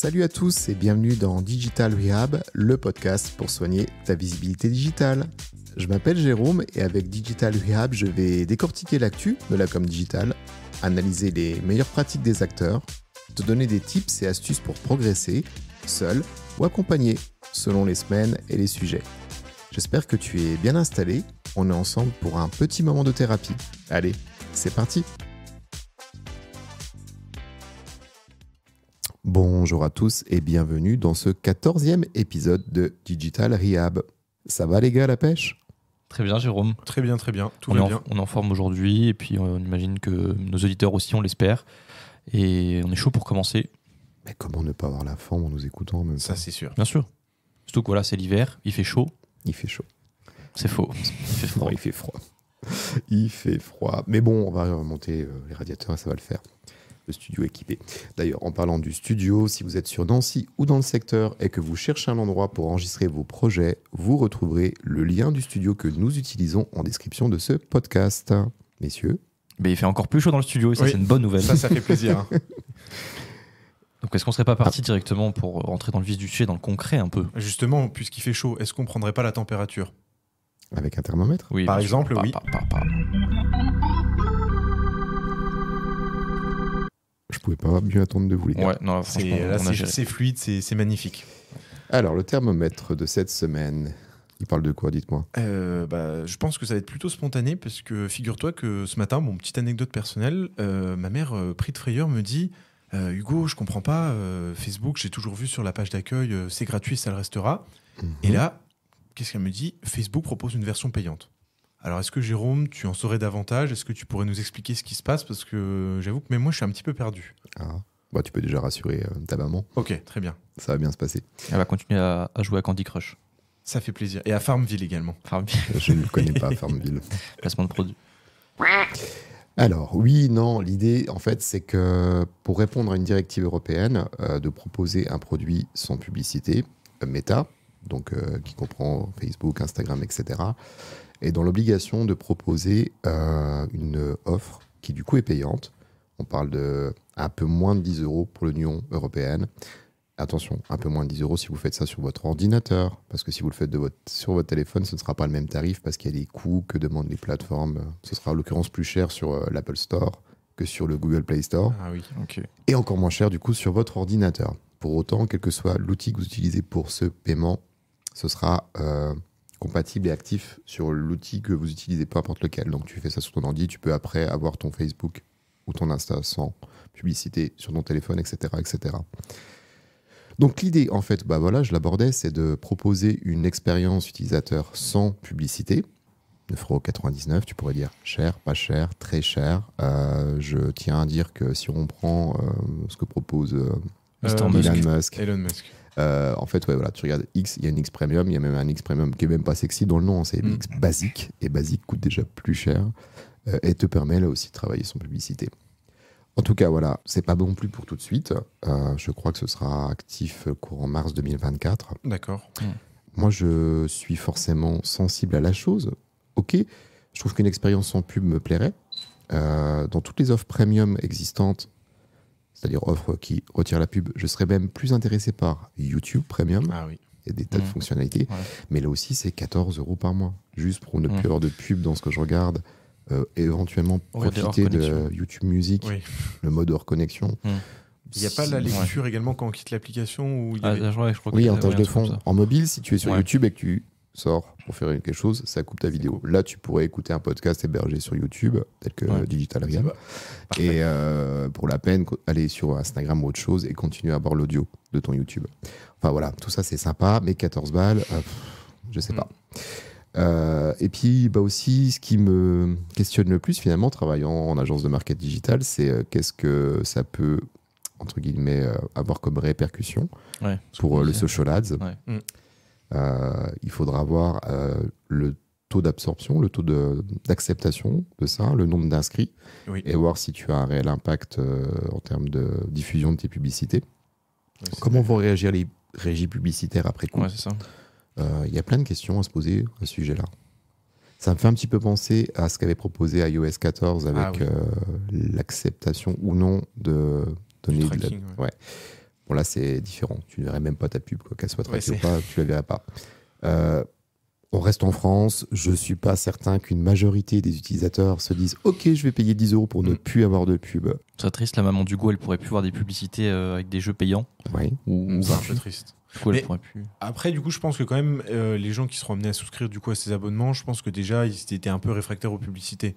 Salut à tous et bienvenue dans Digital Rehab, le podcast pour soigner ta visibilité digitale. Je m'appelle Jérôme et avec Digital Rehab, je vais décortiquer l'actu de la com digitale, analyser les meilleures pratiques des acteurs, te donner des tips et astuces pour progresser, seul ou accompagné, selon les semaines et les sujets. J'espère que tu es bien installé, on est ensemble pour un petit moment de thérapie. Allez, c'est parti! Bonjour à tous et bienvenue dans ce 14e épisode de Digital Rehab. Ça va les gars la pêche Très bien Jérôme. Très bien, très bien. on, en, en forme aujourd'hui et puis euh, on imagine que nos auditeurs aussi, on l'espère. Et on est chaud pour commencer. Mais comment ne pas avoir la forme en nous écoutant Ça c'est sûr. Bien sûr. Surtout que voilà, c'est l'hiver, il fait chaud. Il fait chaud. C'est faux. Il fait froid. il fait froid. il fait froid. Mais bon, on va remonter euh, les radiateurs et ça va le faire le studio équipé. D'ailleurs, en parlant du studio, si vous êtes sur Nancy ou dans le secteur et que vous cherchez un endroit pour enregistrer vos projets, vous retrouverez le lien du studio que nous utilisons en description de ce podcast. Messieurs. Mais il fait encore plus chaud dans le studio ça, c'est une bonne nouvelle. Ça, ça fait plaisir. Hein. Donc est-ce qu'on serait pas parti directement pour rentrer dans le vif du sujet, dans le concret un peu Justement, puisqu'il fait chaud, est-ce qu'on prendrait pas la température Avec un thermomètre Par exemple, oui. Je pouvais pas mieux attendre de vous, les Ouais, non, c'est fluide, c'est magnifique. Alors, le thermomètre de cette semaine, il parle de quoi, dites-moi euh, bah, Je pense que ça va être plutôt spontané, parce que figure-toi que ce matin, mon petite anecdote personnelle, euh, ma mère, euh, de frayeur, me dit euh, Hugo, je comprends pas, Facebook, j'ai toujours vu sur la page d'accueil, c'est gratuit, ça le restera. Mhm. Et là, qu'est-ce qu'elle me dit Facebook propose une version payante. Alors, est-ce que Jérôme, tu en saurais davantage Est-ce que tu pourrais nous expliquer ce qui se passe Parce que j'avoue que même moi, je suis un petit peu perdu. Ah. Bah, tu peux déjà rassurer euh, ta maman. Ok, très bien. Ça va bien se passer. Elle va continuer à, jouer à Candy Crush. Ça fait plaisir. Et à Farmville également. Farmville. Je ne connais pas Farmville. Placement de produit. Alors oui, non, l'idée en fait c'est que pour répondre à une directive européenne euh, de proposer un produit sans publicité, euh, Meta, donc qui comprend Facebook, Instagram, etc., est dans l'obligation de proposer euh, une offre qui du coup est payante. On parle de un peu moins de 10 euros pour l'Union européenne. Attention, un peu moins de 10 euros si vous faites ça sur votre ordinateur, parce que si vous le faites de votre, sur votre téléphone, ce ne sera pas le même tarif parce qu'il y a des coûts que demandent les plateformes. Ce sera en l'occurrence plus cher sur euh, l'Apple Store que sur le Google Play Store. Ah oui, ok. Et encore moins cher du coup sur votre ordinateur. Pour autant, quel que soit l'outil que vous utilisez pour ce paiement, ce sera euh, compatible et actif sur l'outil que vous utilisez, peu importe lequel. Donc tu fais ça sur ton ordi, tu peux après avoir ton Facebook ou ton Insta sans publicité sur ton téléphone, etc. etc. Donc l'idée, en fait, bah voilà, je l'abordais, c'est de proposer une expérience utilisateur sans publicité. 9,99€, tu pourrais dire cher, pas cher, très cher. Euh, je tiens à dire que si on prend euh, ce que propose euh, Elon Musk euh, en fait, ouais, voilà, tu regardes X, il y a une X Premium, il y a même un X Premium qui est même pas sexy dans le nom, hein, c'est une mm. X basique, et basique coûte déjà plus cher, euh, et te permet là aussi de travailler son publicité. En tout cas, voilà, c'est pas bon plus pour tout de suite. Euh, je crois que ce sera actif courant mars 2024. D'accord. Mm. Moi, je suis forcément sensible à la chose. Ok, je trouve qu'une expérience sans pub me plairait. dans toutes les offres premium existantes, c'est-à-dire offre qui retire la pub. Je serais même plus intéressé par YouTube Premium. Ah oui. Il y a des tas de mmh. fonctionnalités. Mais là aussi, c'est 14 euros par mois, juste pour ne mmh. plus avoir de pub dans ce que je regarde. Euh, éventuellement profiter de YouTube Music, le mode hors connexion. Mmh. Il n'y a pas la lecture également quand on quitte l'application ou il y ah, oui, en tâche de fond. En mobile, si tu es sur YouTube et que tu sors pour faire quelque chose, ça coupe ta vidéo. Là, tu pourrais écouter un podcast hébergé sur YouTube, tel que Digital Real. et euh, pour la peine, aller sur Instagram ou autre chose et continuer à avoir l'audio de ton YouTube. Enfin voilà, tout ça c'est sympa, mais 14 balles, euh, je sais mm. pas. Euh, et puis bah aussi, ce qui me questionne le plus finalement, travaillant en agence de market digital, c'est qu'est-ce que ça peut entre guillemets avoir comme répercussion pour le social ads. Mm. Euh, il faudra voir euh, le taux d'absorption, le taux d'acceptation de, ça, le nombre d'inscrits, et voir si tu as un réel impact euh, en termes de diffusion de tes publicités. Comment vont réagir les régies publicitaires après coup Il y a plein de questions à se poser à ce sujet-là. Ça me fait un petit peu penser à ce qu'avait proposé iOS 14 avec ah l'acceptation ou non de donner tracking, Bon, là, c'est différent. Tu ne verrais même pas ta pub, qu'elle soit traquée ou pas, tu la verrais pas. Euh, on reste en France. Je ne suis pas certain qu'une majorité des utilisateurs se disent Ok, je vais payer 10 euros pour ne mm. plus avoir de pub. C'est triste, la maman du goût, elle pourrait plus voir des publicités euh, avec des jeux payants. Oui. Mm. c'est un peu triste. Après, du coup, je pense que quand même, euh, les gens qui seront amenés à souscrire du coup à ces abonnements, je pense que déjà, ils étaient un peu réfractaires aux publicités.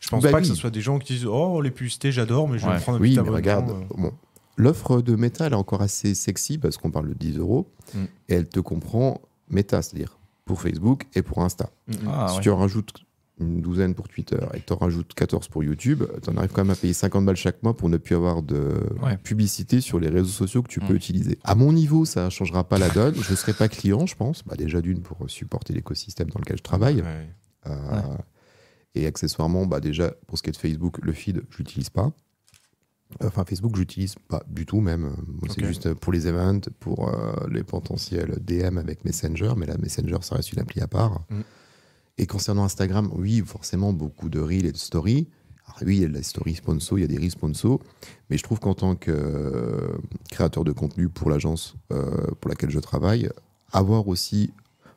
Je pense bah pas que ce soit des gens qui disent Oh, les publicités, j'adore, mais je vais prendre un oui, Regarde, bon, L'offre de Meta, elle est encore assez sexy parce qu'on parle de 10 euros mm. et elle te comprend Meta, c'est-à-dire pour Facebook et pour Insta. Mm. Ah, si tu en rajoutes une douzaine pour Twitter et tu en rajoutes 14 pour YouTube, tu en arrives quand même à payer 50 balles chaque mois pour ne plus avoir de publicité sur les réseaux sociaux que tu peux mm. utiliser. À mon niveau, ça ne changera pas la donne. je ne serai pas client, je pense. Bah, déjà d'une pour supporter l'écosystème dans lequel je travaille. Euh, et accessoirement, bah, déjà, pour ce qui est de Facebook, le feed, je l'utilise pas. Enfin, Facebook, j'utilise pas du tout même. C'est juste pour les events, pour euh, les potentiels DM avec Messenger, mais la Messenger, ça reste une appli à part. Mm. Et concernant Instagram, oui, forcément, beaucoup de reels et de stories. Alors oui, il y a des stories sponsor, il y a des reels sponsor, mais je trouve qu'en tant que euh, créateur de contenu pour l'agence euh, pour laquelle je travaille, avoir aussi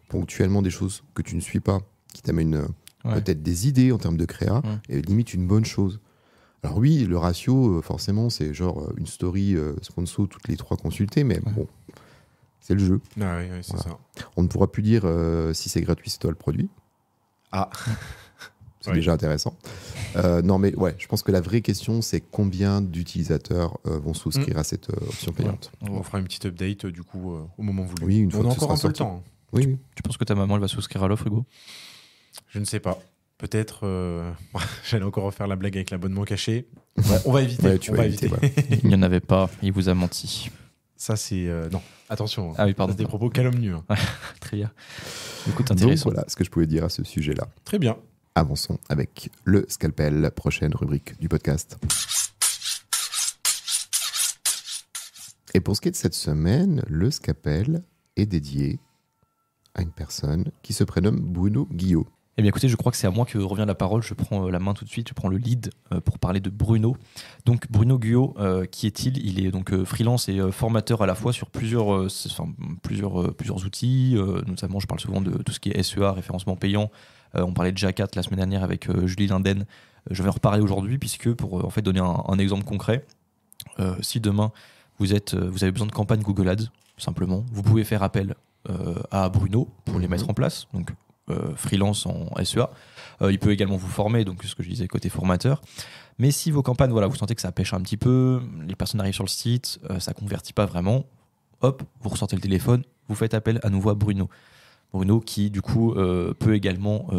ponctuellement des choses que tu ne suis pas, qui t'amènent peut-être des idées en termes de créa, mm. est limite une bonne chose. Alors oui, le ratio, euh, forcément, c'est genre euh, une story euh, sponsor toutes les trois consultées, mais bon, c'est le jeu. Ah on ne pourra plus dire si c'est gratuit, c'est toi le produit. Ah C'est déjà intéressant. non, mais ouais, je pense que la vraie question, c'est combien d'utilisateurs vont souscrire hmm. à cette option payante. On, fera une petite update, du coup, au moment voulu. Oui, une fois on que a encore un temps. Hein. Oui, tu, penses que ta maman, elle va souscrire à l'offre, Hugo Je ne sais pas peut-être, euh, j'allais encore refaire la blague avec l'abonnement caché. On va éviter. tu on va éviter. Il n'y en avait pas. Il vous a menti. Ça, c'est. Euh, non, attention. Ah oui, des propos calomnieux. Hein. Très bien. Écoute, intéressant. Donc, voilà ce que je pouvais dire à ce sujet-là. Très bien. Avançons avec le scalpel, prochaine rubrique du podcast. Et pour ce qui est de cette semaine, le scalpel est dédié à une personne qui se prénomme Bruno Guillot. Eh bien écoutez, je crois que c'est à moi que revient la parole. Je prends euh, la main tout de suite, je prends le lead euh, pour parler de Bruno. Donc Bruno Guyot, euh, qui est-il Il est donc freelance et formateur à la fois sur plusieurs, plusieurs, plusieurs outils. notamment, je parle souvent de tout ce qui est SEA, référencement payant. on parlait de G4 la semaine dernière avec Julie Linden. Je vais en reparler aujourd'hui puisque pour en fait donner un, un exemple concret, si demain vous, êtes, vous avez besoin de campagne Google Ads, simplement, vous pouvez faire appel à Bruno pour les mhm. mettre en place. Donc euh, freelance en SEA. Euh, il peut également vous former, donc ce que je disais côté formateur. Mais si vos campagnes, voilà, vous sentez que ça pêche un petit peu, les personnes arrivent sur le site, euh, ça convertit pas vraiment, hop, vous ressortez le téléphone, vous faites appel à nouveau à Bruno. Bruno qui du coup peut également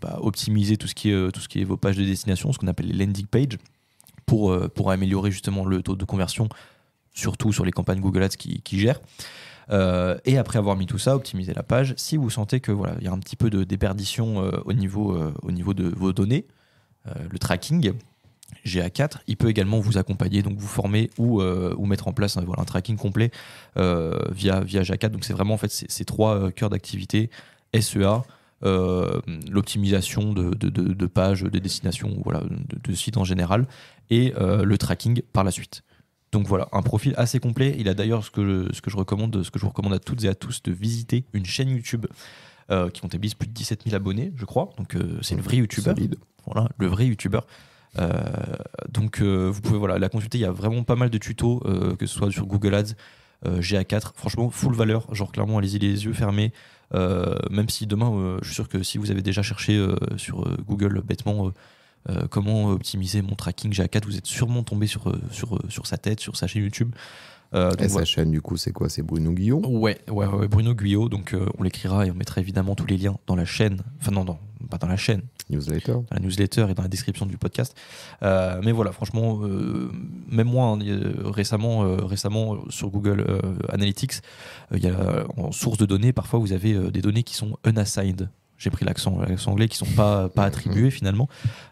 bah, optimiser tout ce, qui est, vos pages de destination, ce qu'on appelle les landing page pour, pour améliorer justement le taux de conversion, surtout sur les campagnes Google Ads qui, gèrent. Euh, et après avoir mis tout ça, optimiser la page. Si vous sentez que voilà, il y a un petit peu de déperdition euh, au, niveau, euh, au niveau de vos données, le tracking GA4, il peut également vous accompagner, donc vous former ou, ou mettre en place un, hein, voilà, un tracking complet via, via GA4. Donc c'est vraiment en fait ces, trois cœurs d'activité SEA. l'optimisation de, de, pages, de destinations, voilà, de, sites en général, et le tracking par la suite. Donc voilà, un profil assez complet. Il a d'ailleurs ce que, je, ce que je recommande, ce que je vous recommande à toutes et à tous de visiter une chaîne YouTube euh, qui comptabilise plus de 17 000 abonnés, je crois. Donc euh, c'est le vrai mmh, youtubeur. Voilà, le vrai youtubeur. Euh, donc vous pouvez voilà, la consulter, il y a vraiment pas mal de tutos, que ce soit sur Google Ads, GA4, franchement full valeur, genre clairement allez-y les yeux fermés, même si demain je suis sûr que si vous avez déjà cherché sur Google bêtement euh, comment optimiser mon tracking GA4. Vous êtes sûrement tombé sur, euh, sur, euh, sur sa tête, sur sa chaîne YouTube. et sa chaîne, du coup, c'est quoi C'est Bruno Guillot. ouais, ouais, Bruno Guillot. Donc, on l'écrira et on mettra évidemment tous les liens dans la chaîne. Enfin, non, pas dans la chaîne. Newsletter. la newsletter et dans la description du podcast. mais voilà, franchement, même moi, hein, récemment, récemment, sur Google Analytics, il y a, en source de données, parfois, vous avez des données qui sont unassigned j'ai pris l'accent anglais qui sont pas, pas attribués mhm. finalement.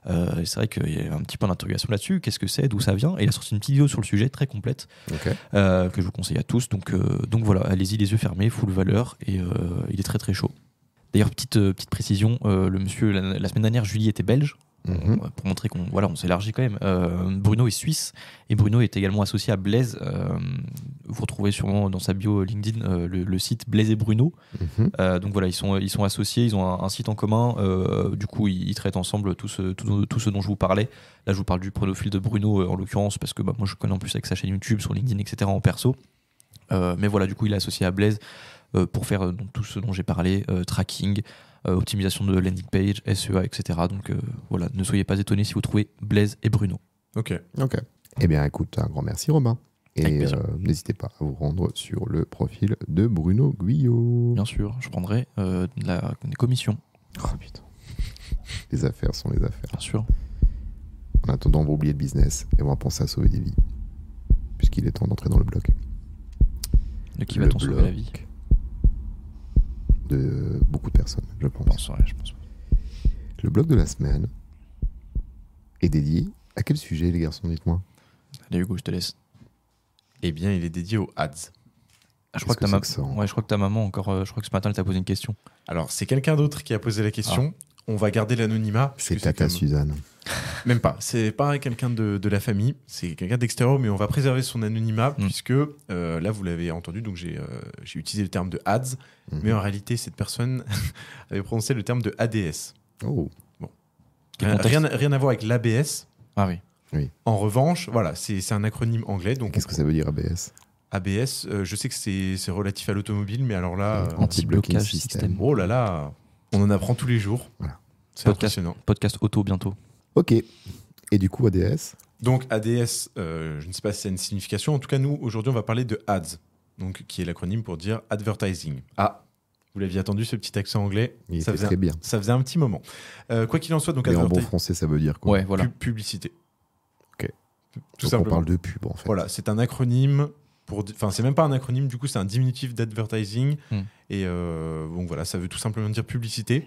Euh, c'est vrai qu'il y a un petit point d'interrogation là-dessus. Qu'est-ce que c'est D'où ça vient Et il a sorti une petite vidéo sur le sujet très complète euh, que je vous conseille à tous. Euh, donc, voilà, allez-y les yeux fermés, full valeur et il est très très chaud. D'ailleurs, petite, petite précision, le monsieur, la, semaine dernière, Julie était belge, Mhm. pour montrer qu'on voilà, on s'élargit quand même. Euh, Bruno est suisse et Bruno est également associé à Blaise. Euh, vous retrouvez sûrement dans sa bio LinkedIn euh, le, site Blaise et Bruno. Mhm. donc voilà, ils sont, ils sont associés, ils ont un, site en commun. du coup, ils, traitent ensemble tout ce, tout, ce dont je vous parlais. Là, je vous parle du profil de Bruno en l'occurrence parce que bah, moi, je connais en plus avec sa chaîne YouTube, sur LinkedIn, etc. en perso. mais voilà, du coup, il est associé à Blaise pour faire tout ce dont j'ai parlé, tracking. Euh, optimisation de landing page, SEA, etc. Donc euh, voilà, ne soyez pas étonnés si vous trouvez Blaise et Bruno. Ok. Ok. Eh bien, écoute, un grand merci, Romain Et euh, n'hésitez pas à vous rendre sur le profil de Bruno Guyot. Bien sûr, je prendrai la, des commissions. Oh putain. les affaires sont les affaires. Bien sûr. En attendant, on va oublier le business et on va penser à sauver des vies. Puisqu'il est temps d'entrer dans le bloc. De qui va-t-on sauver la vie de beaucoup de personnes, je pense. ouais, je pense. Le blog de la semaine est dédié à quel sujet, les garçons Dites-moi. Allez, Hugo, je te laisse. Eh bien, il est dédié aux ads. Je crois que, ouais, je crois, que ta maman, encore, euh, je crois que ce matin, elle t'a posé une question. Alors, c'est quelqu'un d'autre qui a posé la question. Ah on va garder l'anonymat. C'est Tata Suzanne. Même pas. C'est pas quelqu'un de, la famille, c'est quelqu'un d'extérieur, mais on va préserver son anonymat mm. puisque euh, là, vous l'avez entendu, donc j'ai euh, utilisé le terme de ads, mm-hmm. mais en réalité, cette personne avait prononcé le terme de ADS. Oh. Bon. rien, rien à voir avec l'ABS. Ah oui. oui. En revanche, voilà, c'est un acronyme anglais. Qu'est-ce que ça veut dire ABS ABS, euh, je sais que c'est relatif à l'automobile, mais alors là. Anti-blocage système. Oh là là on en apprend tous les jours. Voilà. C'est impressionnant. Podcast auto bientôt. Ok. Et du coup, ADS Donc, ADS, euh, je ne sais pas si a une signification. En tout cas, nous, aujourd'hui, on va parler de ADS, donc, qui est l'acronyme pour dire Advertising. Ah, vous l'aviez attendu, ce petit accent anglais ça faisait très bien. Ça faisait un petit moment. Euh, quoi qu'il en soit, donc, Mais en bon français, ça veut dire quoi voilà. Publicité. Ok. Tout donc simplement. On parle de pub, en fait. Voilà, c'est un acronyme pour. Enfin, c'est même pas un acronyme, du coup, c'est un diminutif d'advertising. Hmm. Et euh, donc voilà, ça veut tout simplement dire publicité.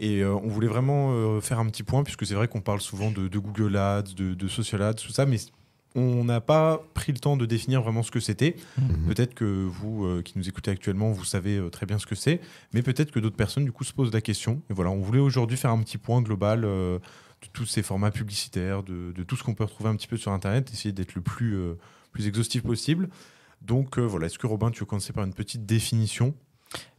Et euh, on voulait vraiment euh, faire un petit point, puisque c'est vrai qu'on parle souvent de, Google Ads, de, Social Ads, tout ça, mais on n'a pas pris le temps de définir vraiment ce que c'était. Hmm. Peut-être que vous qui nous écoutez actuellement, vous savez très bien ce que c'est, mais peut-être que d'autres personnes du coup se posent la question. Et voilà, on voulait aujourd'hui faire un petit point global de tous ces formats publicitaires, de, de tout ce qu'on peut retrouver un petit peu sur Internet, essayer d'être le plus, plus exhaustif possible. Donc euh, voilà, est-ce que Robin, tu veux commencer par une petite définition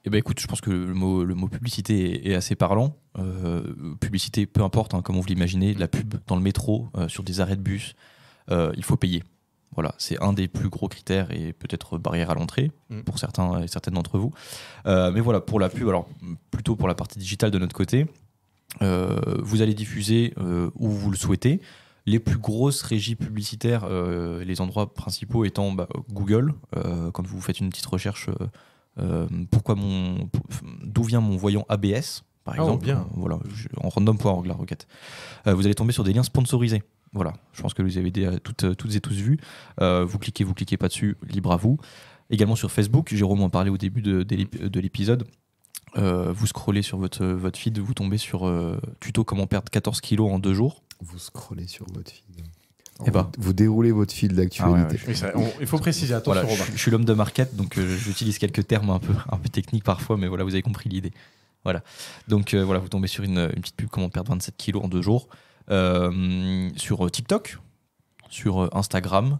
eh ben écoute, je pense que le mot, publicité est, assez parlant. Euh, publicité, peu importe, hein, comme on vous l'imaginez, la pub dans le métro, euh, sur des arrêts de bus, il faut payer. Voilà, c'est un des plus gros critères et peut-être barrière à l'entrée mm. pour certains et certaines d'entre vous. mais voilà, pour la pub, alors plutôt pour la partie digitale de notre côté, vous allez diffuser où vous le souhaitez les plus grosses régies publicitaires, euh, les endroits principaux étant bah, Google, euh, quand vous faites une petite recherche, euh, pourquoi mon, d'où vient mon voyant ABS, par ah, oh, exemple, bien. voilà, je, en random.org la requête. vous allez tomber sur des liens sponsorisés. Voilà, je pense que vous avez toutes, toutes, et tous vu. vous cliquez, vous cliquez pas dessus, libre à vous. Également sur Facebook, Jérôme en parlait au début de, de l'épisode. vous scrollez sur votre, votre feed, vous tombez sur tuto comment perdre 14 kilos en deux jours. Vous scrollez sur votre eh ben. vous, déroulez votre fil ah d'actualité. il faut préciser, attention Je, suis l'homme de market, donc euh, j'utilise quelques termes un peu, un peu techniques parfois, mais voilà, vous avez compris l'idée. Voilà. Donc euh, voilà, vous tombez sur une, petite pub comment perdre 27 kilos en deux jours. Euh, sur TikTok, sur Instagram,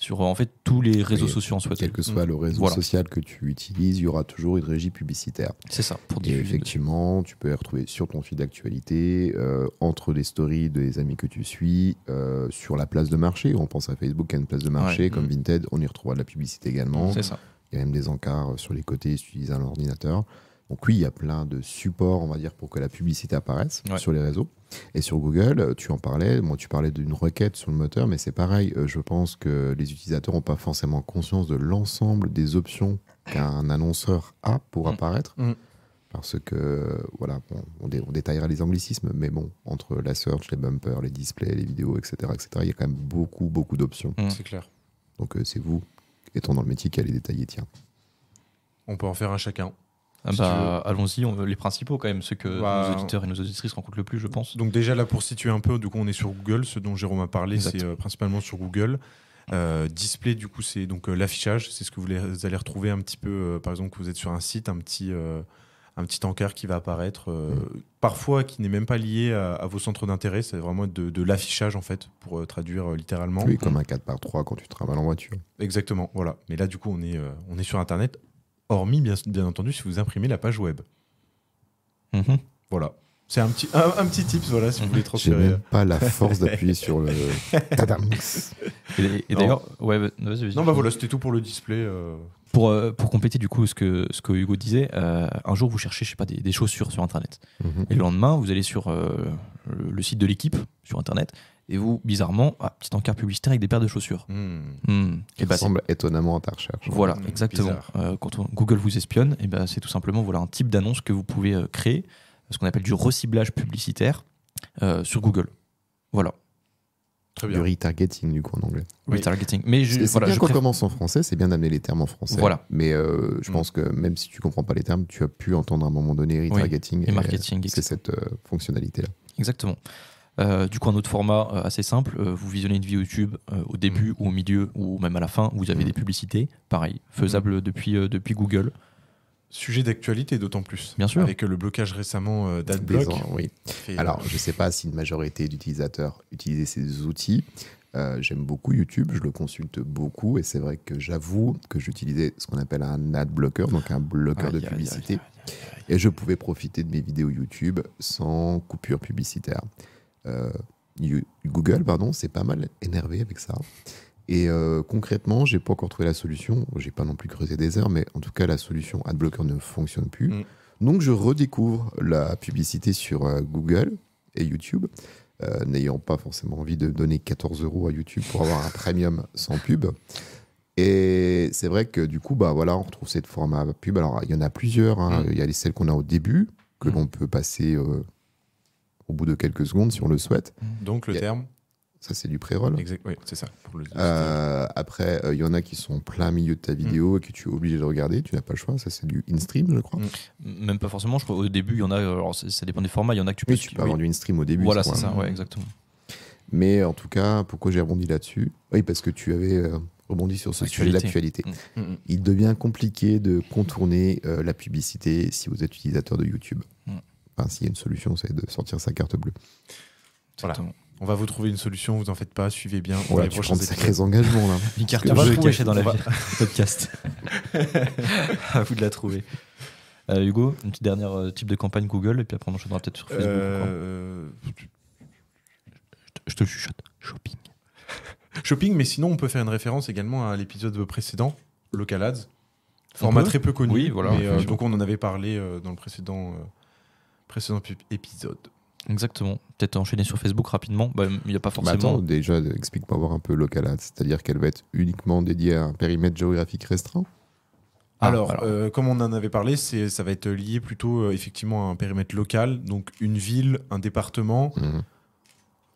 sur euh, en fait tous les réseaux sociaux en Quel que soit le mm. réseau social que tu utilises, il y aura toujours une régie publicitaire. C'est ça. Pour et effectivement, tu peux les retrouver sur ton fil d'actualité, euh, entre les stories des amis que tu suis, euh, sur la place de marché. On pense à Facebook à une place de marché comme Vinted, on y retrouvera de la publicité également. C'est ça. Il y a même des encarts sur les côtés un l'ordinateur. Donc oui, il y a plein de supports, on va dire, pour que la publicité apparaisse sur les réseaux. Et sur Google, euh, tu en parlais, moi tu parlais d'une requête sur le moteur, mais c'est pareil, euh, je pense que les utilisateurs n'ont pas forcément conscience de l'ensemble des options qu'un annonceur a pour mm. apparaître. Mm. Parce que, voilà, on, détaillera les anglicismes, mais bon, entre la search, les bumpers, les displays, les vidéos, etc., etc., il y a quand même beaucoup, beaucoup d'options. Mm. C'est clair. Donc euh, c'est vous, étant dans le métier, qui allez détailler, tiens. On peut en faire un chacun. Bah, allons-y, les principaux quand même, ceux que bah, nos auditeurs et nos auditrices rencontrent le plus, je pense. Donc déjà là, pour situer un peu, du coup on est sur Google, ce dont Jérôme a parlé, c'est euh, principalement sur Google. Euh, display, du coup, c'est donc euh, l'affichage, c'est ce que vous, allez retrouver un petit peu, par exemple, que vous êtes sur un site, un petit, un petit encart qui va apparaître, mm. parfois qui n'est même pas lié à, vos centres d'intérêt, c'est vraiment de, de l'affichage en fait, pour traduire littéralement. Oui, comme un 4 par 3 quand tu travailles en voiture. Exactement, voilà. Mais là, du coup, on est, on est sur Internet, hormis bien, bien, entendu si vous imprimez la page web. Mhm. Voilà. C'est un petit, un, petit tips, voilà, si vous voulez transférer. J'ai même pas la force d'appuyer sur le. et, et d'ailleurs, ouais, bah, vas-y. non bah voilà, c'était tout pour le display. Euh. Pour, euh, pour compléter du coup ce que, ce que Hugo disait, euh, un jour vous cherchez, je sais pas, des, des chaussures sur Internet. Mhm. Et le lendemain, vous allez sur le, site de l'équipe sur Internet et vous, bizarrement, ah, petit encart publicitaire avec des paires de chaussures. Mmh. Qui bah, ressemble étonnamment à ta recherche. Voilà, hmm, exactement. Euh, quand Google vous espionne, et eh ben, c'est tout simplement voilà, un type d'annonce que vous pouvez euh, créer, ce qu'on appelle du reciblage publicitaire euh, sur Google. Voilà. Du retargeting, du coup, en anglais. Retargeting. Mais je, voilà, bien commence en français, c'est bien d'amener les termes en français. Voilà. Mais je hmm. pense que même si tu comprends pas les termes, tu as pu entendre à un moment donné retargeting. Et, marketing. C'est cette fonctionnalité-là. Exactement. Euh, du coup, un autre format euh, assez simple, euh, vous visionnez une vidéo YouTube au début mm. ou au milieu ou même à la fin, vous avez mm. des publicités, pareil, faisable mm. depuis, depuis Google. Sujet d'actualité d'autant plus. Bien sûr. Avec le blocage récemment d'AdBlock. Oui. Alors, je ne sais pas si une majorité d'utilisateurs utilisent ces outils. J'aime beaucoup YouTube, je le consulte beaucoup et c'est vrai que j'avoue que j'utilisais ce qu'on appelle un Adblocker, donc un bloqueur de publicité. Et je pouvais profiter de mes vidéos YouTube sans coupure publicitaire. Euh, Google, pardon, c'est pas mal énervé avec ça. Et euh, concrètement, j'ai pas encore trouvé la solution. J'ai pas non plus creusé des heures, mais en tout cas, la solution AdBlocker ne fonctionne plus. Mm. Donc, je redécouvre la publicité sur euh, Google et YouTube, n'ayant pas forcément envie de donner 14 euros à YouTube pour avoir un premium sans pub. Et c'est vrai que du coup, bah voilà, on retrouve cette forme pub. Alors, il y en a plusieurs. Hein. Mm. Il y a les celles qu'on a au début que mm. l'on peut passer au bout de quelques secondes si on le souhaite. Mm. Donc le terme ça, c'est du pré-roll. Oui, c'est ça. Euh, après, il euh, y en a qui sont plein milieu de ta vidéo mm. et que tu es obligé de regarder. Tu n'as pas le choix. Ça, c'est du in-stream, je crois. Mm. Même pas forcément. Je crois au début, il y en a. Alors, ça dépend des formats. Il y en a que tu peux. Oui, tu avoir du in-stream au début. Voilà, c'est ça. Ouais, exactement. Mais en tout cas, pourquoi j'ai rebondi là-dessus Oui, parce que tu avais. Euh, rebondi sur ce sujet de l'actualité. Il devient compliqué de contourner la publicité si vous êtes utilisateur de YouTube s'il y a une solution, c'est de sortir sa carte bleue. On va vous trouver une solution, vous en faites pas, suivez bien. On va prendre des sacrés engagements là. une carte bleue cachée dans la vie. podcast. à vous de la trouver. Euh, Hugo, une petite dernière euh, type de campagne Google, et puis après on enchaînera peut-être sur euh, Facebook. Je te chuchote. Shopping. Shopping, mais sinon on peut faire une référence également à l'épisode précédent, Local Ads. Format très peu connu. voilà. donc on en avait parlé dans le précédent précédent épisode. Exactement. Peut-être enchaîner sur Facebook rapidement. Bah, il n'y a pas bah, forcément. déjà, explique-moi voir un peu local C'est-à-dire qu'elle va être uniquement dédiée à un périmètre géographique restreint ah, alors, euh, comme on en avait parlé, ça va être lié plutôt euh, effectivement à un périmètre local, donc une ville, un département. Mhm.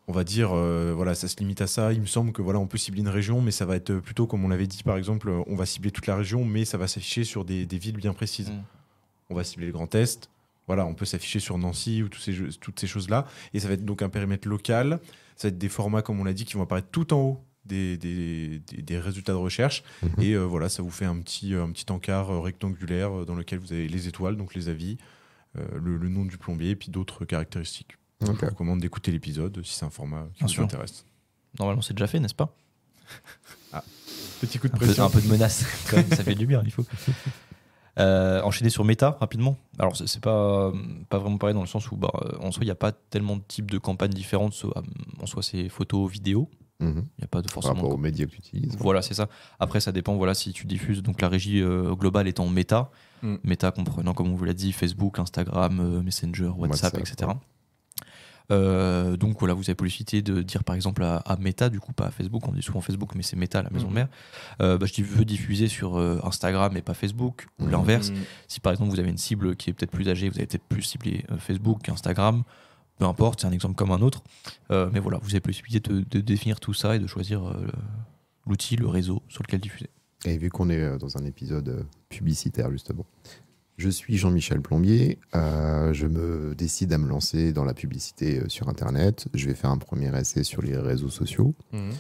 On va dire, euh, voilà, ça se limite à ça. Il me semble que voilà, on peut cibler une région, mais ça va être plutôt comme on l'avait dit, par exemple, on va cibler toute la région, mais ça va s'afficher sur des, villes bien précises. Mhm. On va cibler le Grand Est, voilà, on peut s'afficher sur Nancy ou tous ces toutes ces choses-là. Et ça va être donc un périmètre local. Ça va être des formats, comme on l'a dit, qui vont apparaître tout en haut des, résultats de recherche. Mhm. Et euh, voilà, ça vous fait un petit, euh, un petit encart euh, rectangulaire dans lequel vous avez les étoiles, donc les avis, le, nom du plombier, et puis d'autres caractéristiques. On je vous recommande d'écouter l'épisode si c'est un format qui vous intéresse. Normalement, c'est déjà fait, n'est-ce pas ah. Petit coup de pression. Un peu, un peu de menace, ça fait du bien, il faut. Euh, enchaîner sur méta rapidement. Alors, c'est pas, pas vraiment pareil dans le sens où, bah, en soi, il n'y a pas tellement de types de campagnes différentes. Euh, en soi, c'est photo, vidéo. Mhm. Il y a pas de forcément. Par rapport aux médias que tu utilises. Voilà, c'est ça. Après, ça dépend voilà, si tu diffuses. Donc, la régie globale euh, globale étant méta. Méta mm. comprenant, comme on vous l'a dit, Facebook, Instagram, Messenger, WhatsApp, etc. Euh, donc voilà, vous avez possibilité de dire par exemple à, Meta, du coup pas à Facebook, on dit souvent Facebook, mais c'est Meta, la maison mhm. mère. Euh, bah, je veux diffuser sur euh, Instagram et pas Facebook, ou mhm. l'inverse. Si par exemple vous avez une cible qui est peut-être plus âgée, vous avez peut-être plus ciblé euh, Facebook qu'Instagram. Peu importe, c'est un exemple comme un autre. mais voilà, vous avez possibilité de, de, définir tout ça et de choisir l'outil, le réseau sur lequel diffuser. Et vu qu'on est dans un épisode publicitaire, justement, je suis Jean-Michel Plombier. Euh, je me décide à me lancer dans la publicité euh, sur Internet. Je vais faire un premier essai sur les réseaux sociaux. Mhm.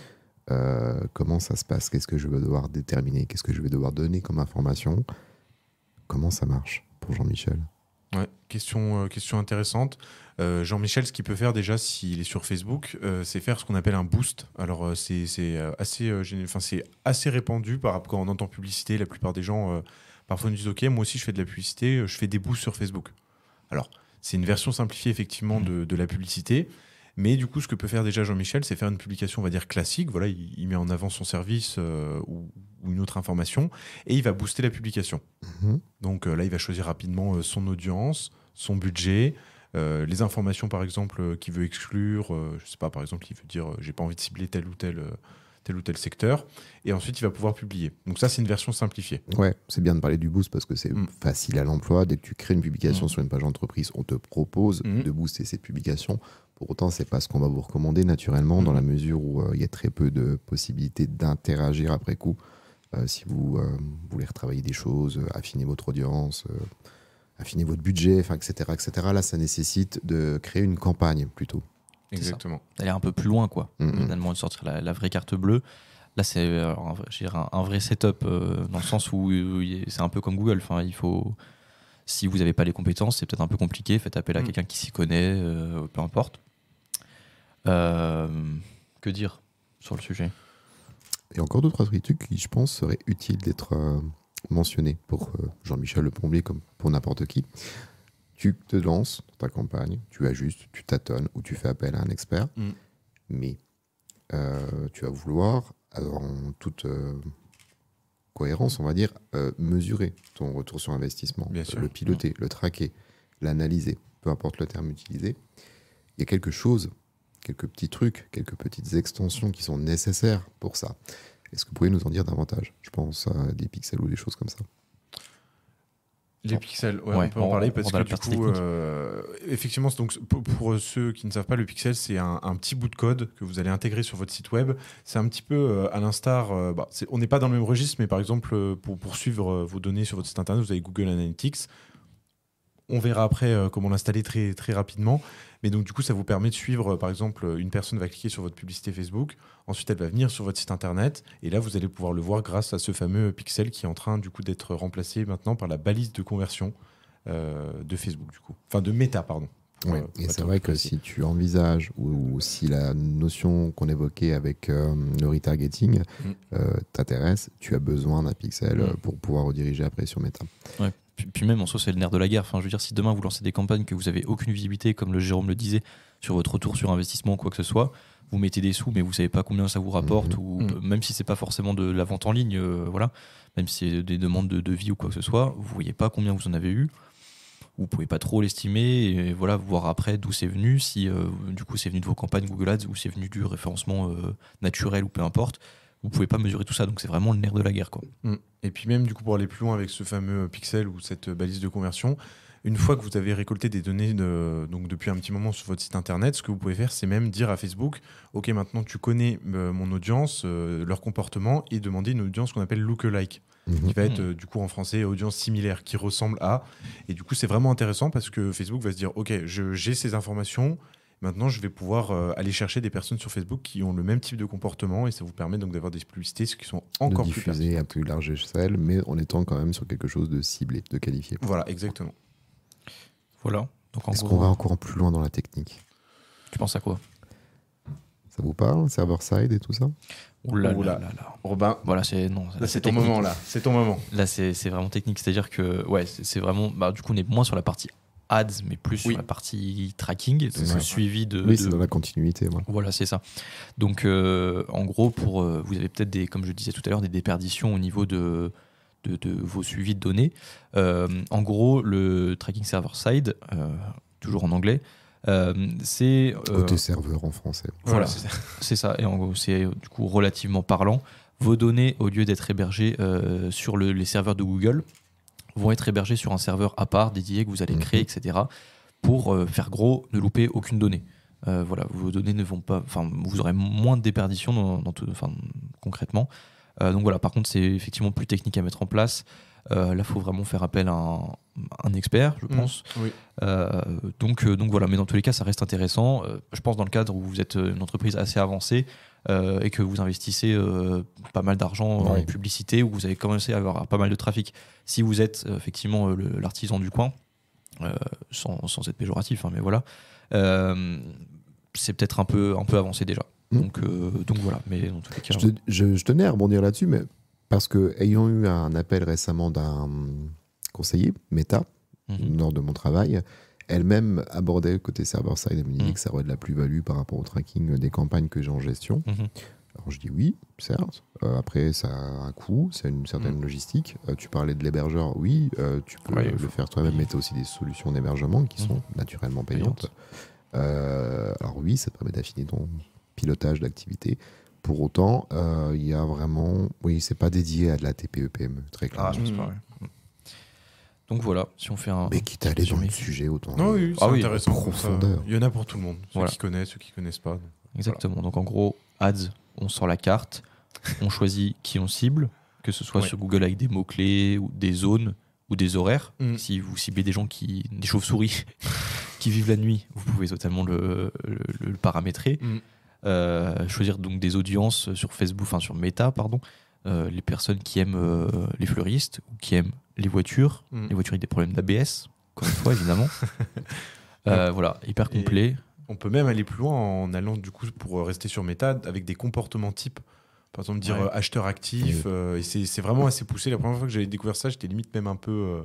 Euh, comment ça se passe Qu'est-ce que je vais devoir déterminer Qu'est-ce que je vais devoir donner comme information Comment ça marche pour Jean-Michel question, intéressante. Jean-Michel, ce qu'il peut faire déjà s'il est sur Facebook, c'est faire ce qu'on appelle un boost. Alors c'est assez, assez répandu par rapport quand on entend publicité, la plupart des gens Parfois, on nous dit « OK, moi aussi, je fais de la publicité, euh, je fais des boosts sur Facebook. Alors, c'est une version simplifiée, effectivement, mm. de, la publicité. Mais du coup, ce que peut faire déjà Jean-Michel, c'est faire une publication, on va dire, classique. Voilà, il, met en avant son service euh, ou, une autre information et il va booster la publication. Mhm. Donc euh, là, il va choisir rapidement son audience, son budget, les informations, par exemple, qu'il veut exclure. je ne sais pas, par exemple, il veut dire j'ai pas envie de cibler tel ou tel tel ou tel secteur, et ensuite il va pouvoir publier. Donc ça, c'est une version simplifiée. Ouais, c'est bien de parler du boost parce que c'est mm. facile à l'emploi. Dès que tu crées une publication mm. sur une page d'entreprise, on te propose mm. de booster cette publication. Pour autant, c'est pas ce qu'on va vous recommander naturellement, dans la mesure où euh, il y a très peu de possibilités d'interagir après coup. Euh, si euh, vous voulez retravailler des choses, affiner votre audience affiner votre budget, etc., etc. Là, ça nécessite de créer une campagne plutôt. Exactement. D'aller un peu plus loin, quoi. Finalement, de sortir la, vraie carte bleue. Là, c'est euh, un, un, vrai setup euh, dans le sens où, c'est un peu comme Google. Enfin, il faut. Si vous n'avez pas les compétences, c'est peut-être un peu compliqué. Faites appel à mm. quelqu'un qui s'y connaît, euh, peu importe. que dire sur le sujet Et encore d'autres trucs qui, je pense, seraient utiles d'être mentionnés pour Jean-Michel Le Pombier comme pour n'importe qui tu te lances dans ta campagne, tu ajustes, tu tâtonnes ou tu fais appel à un expert, mm. mais euh, tu vas vouloir, en toute euh, cohérence, on va dire, euh, mesurer ton retour sur investissement, le piloter, mm. le traquer, l'analyser, peu importe le terme utilisé. Il y a quelque chose, quelques petits trucs, quelques petites extensions qui sont nécessaires pour ça. Est-ce que vous pouvez nous en dire davantage Je pense à des pixels ou des choses comme ça. Les pixels, on peut en parler parce que du coup, euh, effectivement, donc, pour, ceux qui ne savent pas, le pixel, c'est un, petit bout de code que vous allez intégrer sur votre site web. C'est un petit peu euh, à l'instar, euh, bah, on n'est pas dans le même registre, mais par exemple, pour, poursuivre vos données sur votre site internet, vous avez Google Analytics on verra après euh, comment l'installer très, très rapidement. Mais donc, du coup, ça vous permet de suivre, euh, par exemple, une personne va cliquer sur votre publicité Facebook. Ensuite, elle va venir sur votre site internet. Et là, vous allez pouvoir le voir grâce à ce fameux pixel qui est en train, du coup, d'être remplacé maintenant par la balise de conversion euh, de Facebook, du coup. Enfin, de Meta, pardon. et c'est vrai que si tu envisages ou, si la notion qu'on évoquait avec le retargeting mm. t'intéresse, tu as besoin d'un pixel mm. pour pouvoir rediriger après sur Meta. Puis, même en soi, c'est le nerf de la guerre. Enfin, je veux dire, si demain vous lancez des campagnes que vous avez aucune visibilité, comme le Jérôme le disait, sur votre retour sur investissement ou quoi que ce soit, vous mettez des sous, mais vous savez pas combien ça vous rapporte, mhm. ou euh, même si c'est pas forcément de la vente en ligne, euh, voilà, même si c'est des demandes de devis ou quoi que ce soit, vous voyez pas combien vous en avez eu vous pouvez pas trop l'estimer et voilà voir après d'où c'est venu si euh, du coup c'est venu de vos campagnes Google Ads ou c'est venu du référencement naturel ou peu importe vous pouvez pas mesurer tout ça. Donc c'est vraiment le nerf de la guerre. Quoi. Mm. Et puis même du coup pour aller plus loin avec ce fameux pixel ou cette balise de conversion, une fois que vous avez récolté des données donc depuis un petit moment sur votre site internet, ce que vous pouvez faire, c'est même dire à Facebook Ok, maintenant tu connais euh, mon audience, euh, leur comportement, et demander une audience qu'on appelle look-alike. qui mhm. va être mm. euh, du coup en français audience similaire, qui ressemble à. Et du coup, c'est vraiment intéressant parce que Facebook va se dire Ok, j'ai ces informations, Maintenant, je vais pouvoir euh, aller chercher des personnes sur Facebook qui ont le même type de comportement et ça vous permet donc d'avoir des publicités qui sont encore de diffuser plus diffusées à plus large échelle, mais en étant quand même sur quelque chose de ciblé, de qualifié. Voilà, exactement. Voilà. Est-ce qu'on va encore plus loin dans la technique Tu penses à quoi Ça vous parle, server side et tout ça Ouh là, là, là, Robin, voilà, c'est non. c'est ton moment là. C'est ton moment. Là, c'est vraiment technique. C'est-à-dire que ouais, c'est vraiment. Bah, du coup, on est moins sur la partie ads, mais plus sur la partie tracking, donc suivi de. Oui, c'est dans la continuité. Voilà, c'est ça. Donc, euh, en gros, pour euh, vous avez peut-être des, comme je disais tout à l'heure, des déperditions au niveau de. De, vos suivis de données. Euh, en gros, le tracking server-side, toujours en anglais, c'est... Côté serveur en français. Voilà, c'est ça. Et en gros, c'est du coup relativement parlant. Vos données, au lieu d'être hébergées sur les serveurs de Google, vont être hébergés sur un serveur à part, dédié, que vous allez créer, mhm. etc. Pour euh, faire gros, ne louper aucune donnée. Euh, voilà, vos données ne vont pas, enfin, vous aurez moins de déperdition dans, concrètement. Euh, donc voilà, par contre, c'est effectivement plus technique à mettre en place. là, il faut vraiment faire appel à un, expert, je mhm. pense. donc, donc voilà, mais dans tous les cas, ça reste intéressant. je pense dans le cadre où vous êtes une entreprise assez avancée, euh, et que vous investissez euh, pas mal d'argent en publicité ou vous avez commencé à avoir pas mal de trafic, si vous êtes euh, effectivement l'artisan du coin, sans, sans, être péjoratif, hein, mais voilà, c'est peut-être un peu, un peu avancé déjà. Mm. Donc, donc voilà, mais Je, tenais à rebondir là-dessus, mais parce que ayant eu un appel récemment d'un mm, conseiller, Meta, lors mhm. de mon travail, elle-même abordait le côté server-side. et me disait mm. que ça aurait de la plus-value par rapport au tracking des campagnes que j'ai en gestion. Mm-hmm. Alors je dis oui, certes. Euh, après, ça a un coût, c'est une certaine mm. logistique. Euh, tu parlais de l'hébergeur, oui, euh, tu peux le faire toi-même, mais tu as aussi des solutions d'hébergement qui mm. sont naturellement payantes. alors oui, ça te permet d'affiner ton pilotage d'activité. Pour autant, il y a vraiment, oui, c'est pas dédié à de la TPE-PME, très ah, clairement. Donc voilà, si on fait un. Mais quitte à aller dans le sujet, autant. Non, oui, c'est ah intéressant. Il y en a pour tout le monde. Ceux qui connaissent, ceux qui connaissent pas. Exactement. Donc en gros, ads, on sort la carte, on choisit qui on cible, que ce soit sur Google avec des mots-clés ou des zones ou des horaires. Mm. Si vous ciblez des gens qui. des chauves-souris qui vivent la nuit, vous pouvez totalement le, le, paramétrer. Mm. Euh, choisir donc des audiences sur Facebook, enfin sur Meta, pardon. Euh, les personnes qui aiment euh, les fleuristes ou qui aiment les voitures. Mm. Les voitures avec des problèmes d'ABS, encore une fois, évidemment. Euh, voilà, hyper complet. on peut même aller plus loin en allant, du coup, pour rester sur méta, avec des comportements types. Par exemple, dire euh, acheteur actif. Euh, et c'est vraiment assez poussé. La première fois que j'avais découvert ça, j'étais limite même un peu,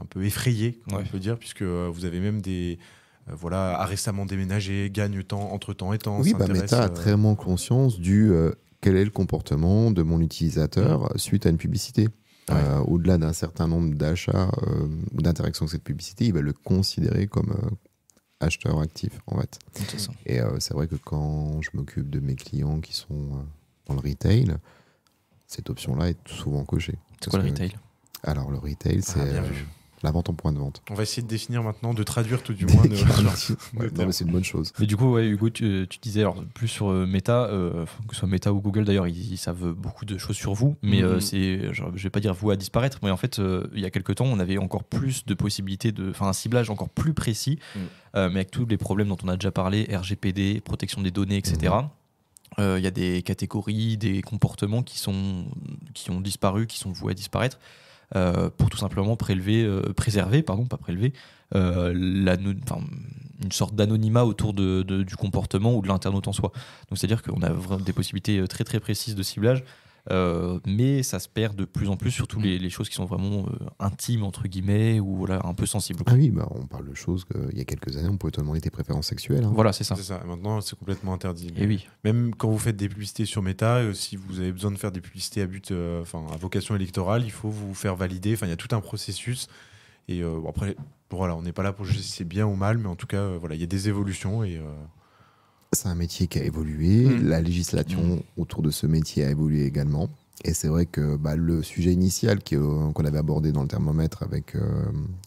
un peu effrayé, on peut dire, puisque vous avez même des voilà, à récemment déménagé, gagne temps, entre temps et temps. Oui, bah Meta a très moins conscience du quel est le comportement de mon utilisateur mm. suite à une publicité. Euh, au-delà d'un certain nombre d'achats ou euh, d'interactions avec cette publicité, il va le considérer comme euh, acheteur actif, en fait. Et c'est vrai que quand je m'occupe de mes clients qui sont dans le retail, cette option-là est souvent cochée. C'est quoi le retail Alors, le retail, ah, c'est la vente en point de vente. On va essayer de définir maintenant, de traduire tout du moins. mais c'est une bonne chose. Mais du coup, Hugo, tu, disais alors plus sur euh, Meta, euh, que ce soit Meta ou Google d'ailleurs, ils, savent beaucoup de choses sur vous, mais euh, mhm. je, ne vais pas dire vous à disparaître, mais en fait, il y a quelques temps, on avait encore plus de possibilités de, enfin, un ciblage encore plus précis, mm. mais avec tous les problèmes dont on a déjà parlé, RGPD, protection des données, etc. Mhm. Il y a des catégories, des comportements qui, sont, qui ont disparu, qui sont voués à disparaître. Euh, pour tout simplement prélever, euh, préserver, pardon, pas prélever, euh, une sorte d'anonymat autour du comportement ou de l'internaute en soi. Donc c'est-à-dire qu'on a des possibilités très très précises de ciblage euh, mais ça se perd de plus en plus, surtout les, les choses qui sont vraiment euh, intimes, entre guillemets, ou voilà, un peu sensibles. Ah oui, bah on parle de choses qu'il y a quelques années, on pouvait te demander tes préférences sexuelles. Hein. Voilà, c'est ça. ça. Maintenant, c'est complètement interdit. Et eh oui. Même quand vous faites des publicités sur Meta, euh, si vous avez besoin de faire des publicités à but, enfin, à vocation électorale, il faut vous faire valider. Enfin, il y a tout un processus. Et après, bon, voilà, on n'est pas là pour juger si c'est bien ou mal, mais en tout cas, voilà, il y a des évolutions et c'est un métier qui a évolué, mm. la législation mm. autour de ce métier a évolué également. Et c'est vrai que bah, le sujet initial euh, qu'on avait abordé dans le thermomètre avec euh,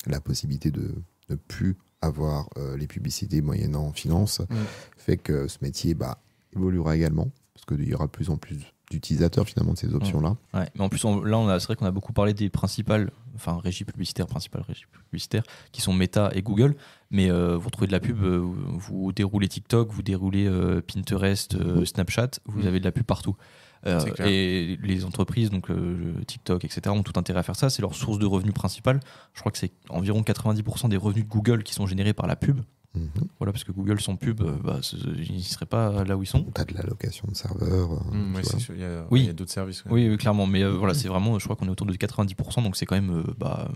la possibilité de ne plus avoir euh, les publicités moyennant finance, mm. fait que ce métier bah, évoluera également, parce qu'il y aura de plus en plus utilisateurs finalement de ces options-là. Mais en plus, là, on a, c'est vrai qu'on a beaucoup parlé des principales, enfin régies publicitaires, principales régies publicitaires, qui sont Meta et Google. Mais euh, vous trouvez de la pub, euh, vous déroulez TikTok, vous déroulez euh, Pinterest, mm. Snapchat, vous mm. avez de la pub partout. et les entreprises, donc TikTok, etc., ont tout intérêt à faire ça. C'est leur source de revenus principale. Je crois que c'est environ 90% des revenus de Google qui sont générés par la pub. Mhm. Voilà, parce que Google, son pub, euh, bah, ils ne seraient pas là où ils sont. t'as de l'allocation de serveur euh, mmh, oui, il y a d'autres services. Oui, clairement. Mais euh, voilà, c'est vraiment, je crois qu'on est autour de 90%, donc c'est quand même bah,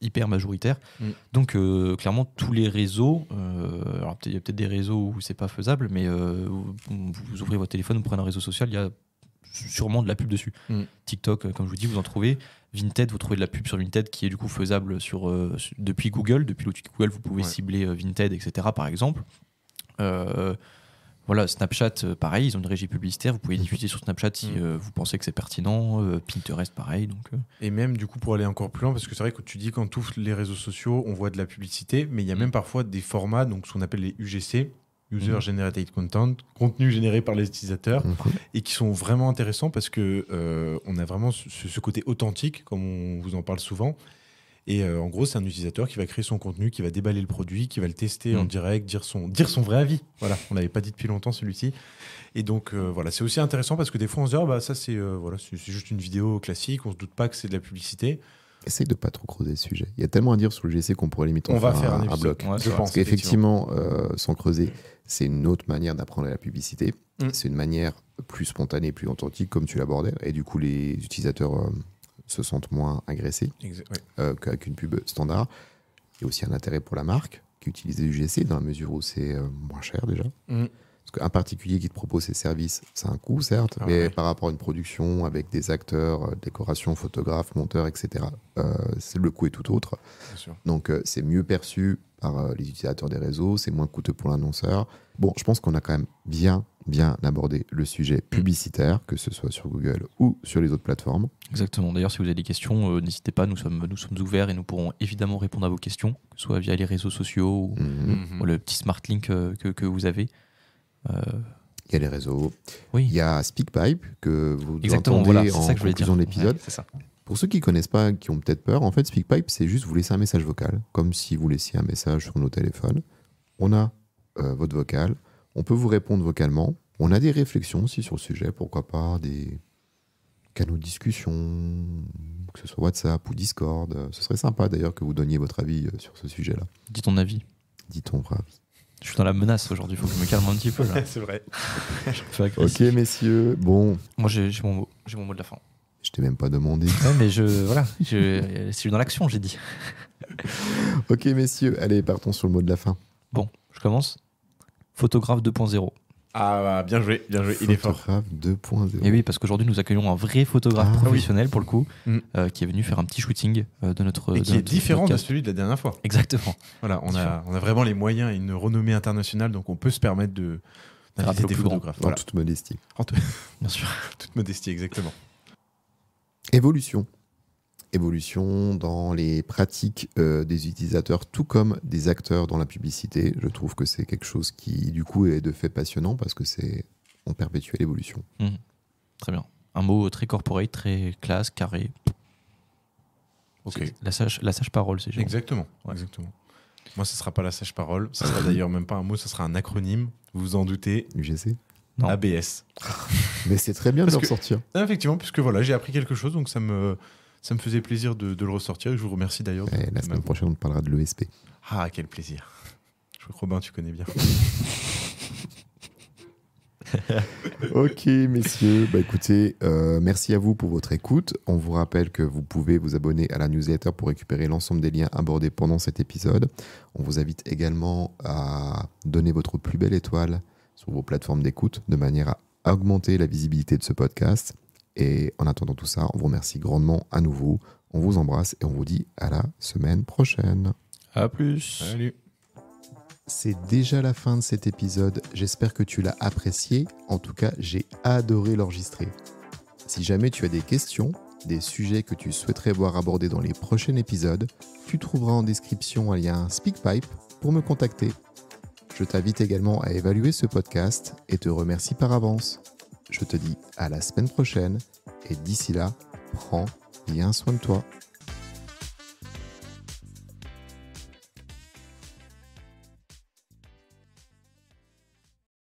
hyper majoritaire. Mmh. Donc, clairement, tous les réseaux, alors il y a peut-être des réseaux où c'est pas faisable, mais vous, vous, ouvrez votre téléphone, vous prenez un réseau social, il y a sûrement de la pub dessus. Mm. TikTok, euh, comme je vous dis, vous en trouvez. Vinted, vous trouvez de la pub sur Vinted qui est du coup faisable sur, euh, depuis Google. Depuis l'outil Google, vous pouvez cibler euh, Vinted, etc. par exemple. voilà, Snapchat, pareil, ils ont une régie publicitaire. Vous pouvez mm-hmm. diffuser sur Snapchat si mm. vous pensez que c'est pertinent. Pinterest, pareil. Donc, Et même, du coup, pour aller encore plus loin, parce que c'est vrai que tu dis qu'en tous les réseaux sociaux, on voit de la publicité, mais il y a mm. même parfois des formats, donc ce qu'on appelle les UGC, user mhm. generated content, contenu généré par les utilisateurs, mmh, et qui sont vraiment intéressants parce que euh, on a vraiment ce, côté authentique, comme on vous en parle souvent. Et euh, en gros, c'est un utilisateur qui va créer son contenu, qui va déballer le produit, qui va le tester en mmh. direct, dire son, dire son vrai avis. Voilà, on l'avait pas dit depuis longtemps celui-ci. Et donc euh, voilà, c'est aussi intéressant parce que des fois on se dit ah, bah ça c'est voilà c'est juste une vidéo classique, on se doute pas que c'est de la publicité. Essaye de pas trop creuser le sujet. Il y a tellement à dire sur le GC qu'on pourrait limiter on va faire un, bloc. je qu'effectivement, euh, sans creuser, c'est une autre manière d'apprendre la publicité. Mm. C'est une manière plus spontanée, plus authentique, comme tu l'abordais. Et du coup, les utilisateurs euh, se sentent moins agressés euh, qu'avec une pub standard. Il y a aussi un intérêt pour la marque qui utilise du GC dans la mesure où c'est moins cher déjà. Mm. Parce qu'un particulier qui te propose ses services, c'est un coût, certes, ah mais par rapport à une production avec des acteurs, décorations, photographes, monteurs, etc., euh, euh le coût est tout autre. Donc, euh, c'est mieux perçu par euh, les utilisateurs des réseaux, c'est moins coûteux pour l'annonceur. Bon, je pense qu'on a quand même bien, bien abordé le sujet publicitaire, que ce soit sur Google ou sur les autres plateformes. Exactement. D'ailleurs, si vous avez des questions, n'hésitez pas, nous sommes, nous sommes ouverts et nous pourrons évidemment répondre à vos questions, soit via les réseaux sociaux ou, mhm. le petit smart link que vous avez. Il y a les réseaux. Oui. Il y a SpeakPipe que vous entendez en ça de l'épisode. ça. Pour ceux qui connaissent pas, qui ont peut-être peur, en fait, SpeakPipe, c'est juste vous laisser un message vocal, comme si vous laissiez un message sur nos téléphones. On a euh, votre vocal, on peut vous répondre vocalement. On a des réflexions aussi sur le sujet, pourquoi pas des canaux de discussion, que ce soit WhatsApp ou Discord. Euh, ce serait sympa d'ailleurs que vous donniez votre avis euh, sur ce sujet-là. Dis ton avis. Dis ton avis. Je suis dans la menace aujourd'hui, il faut que je me calme un petit peu. c'est vrai. ok, messieurs, bon. Moi, j'ai mon, mot, mon mot de la fin. Je t'ai même pas demandé. mais je. Voilà, je, suis dans l'action, j'ai dit. ok, messieurs, allez, partons sur le mot de la fin. Bon, je commence. Photographe 2.0. Ah, bah, bien joué, bien joué, il est fort. 2.0. Et oui, parce qu'aujourd'hui, nous accueillons un vrai photographe ah professionnel, pour le coup, mm. euh, qui est venu faire un petit shooting euh, de notre. qui est différent de celui de la dernière fois. Exactement. Voilà, on, a, on a, vraiment les moyens et une renommée internationale, donc on peut se permettre de. d'inviter des photographes. En toute modestie. En tout... bien sûr. toute modestie, exactement. Évolution évolution dans les pratiques euh, des utilisateurs, tout comme des acteurs dans la publicité. Je trouve que c'est quelque chose qui, du coup, est de fait passionnant parce que c'est on perpétuelle évolution. Mmh. Très bien. Un mot très corporel, très classe, carré. Ok. La sage, la sage parole, c'est Exactement. Exactement. Moi, ce sera pas la sage parole. Ce sera d'ailleurs même pas un mot. Ce sera un acronyme. Vous vous en doutez. UGC. Non. ABS. Mais c'est très bien Parce de ressortir. effectivement, puisque voilà, j'ai appris quelque chose, donc ça me, ça me faisait plaisir de, le ressortir. et Je vous remercie d'ailleurs. la semaine prochaine, on parlera de l'ESP. Ah, quel plaisir. Je crois que tu connais bien. ok, messieurs. Bah, écoutez, euh, merci à vous pour votre écoute. On vous rappelle que vous pouvez vous abonner à la newsletter pour récupérer l'ensemble des liens abordés pendant cet épisode. On vous invite également à donner votre plus belle étoile sur vos plateformes d'écoute de manière à augmenter la visibilité de ce podcast et en attendant tout ça, on vous remercie grandement à nouveau. On vous embrasse et on vous dit à la semaine prochaine. A plus. Salut. C'est déjà la fin de cet épisode. J'espère que tu l'as apprécié. En tout cas, j'ai adoré l'enregistrer. Si jamais tu as des questions, des sujets que tu souhaiterais voir abordés dans les prochains épisodes, tu trouveras en description un lien SpeakPipe pour me contacter. Je t'invite également à évaluer ce podcast et te remercie par avance. Je te dis à la semaine prochaine et d'ici là, prends bien soin de toi.